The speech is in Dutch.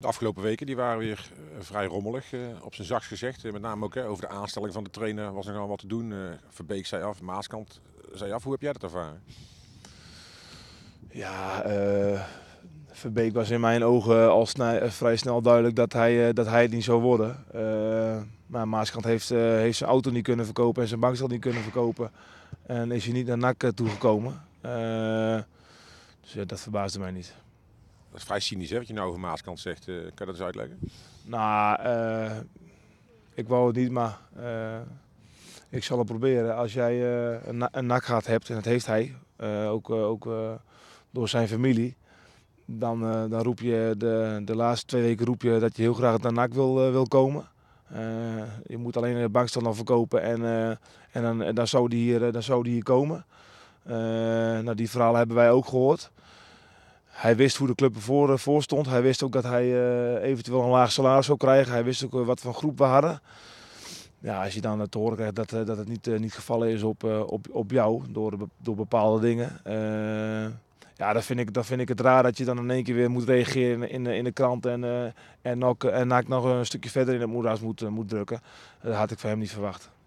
De afgelopen weken die waren weer eh, vrij rommelig, eh, op zijn zachts gezegd. Eh, met name ook over de aanstelling van de trainer was er nogal wat te doen. Verbeek zei af, Maaskant zei af. Hoe heb jij dat ervaren? Ja, Verbeek was in mijn ogen al vrij snel duidelijk dat hij, dat hij het niet zou worden. maar Maaskant heeft, heeft zijn auto niet kunnen verkopen en zijn bankstel niet kunnen verkopen. En is hij niet naar NAC toegekomen. dus dat verbaasde mij niet. Dat is vrij cynisch hè, wat je nou over Maaskant zegt. Eh, kan je dat eens uitleggen? Nou, eh, ik wou het niet, maar eh, ik zal het proberen. Als jij een, nak een hebt, en dat heeft hij, ook, ook door zijn familie, dan, dan roep je de, de laatste twee weken roep je dat je heel graag naar nak wil, wil komen. je moet alleen de bankstel dan verkopen en, en dan, dan, zou die hier, dan zou die hier komen. nou, die verhalen hebben wij ook gehoord hij wist hoe de club ervoor eh, voor stond. Hij wist ook dat hij eh, eventueel een laag salaris zou krijgen. Hij wist ook eh, wat voor groep we hadden. Ja, als je dan te horen krijgt dat, dat het niet, niet gevallen is op, op, op jou door, door bepaalde dingen. ja, dan vind, ik, dan vind ik het raar dat je dan in één keer weer moet reageren in, in, in de krant. En, en, ook, en ik nog een stukje verder in het moeras moet, moet drukken. Dat had ik van hem niet verwacht.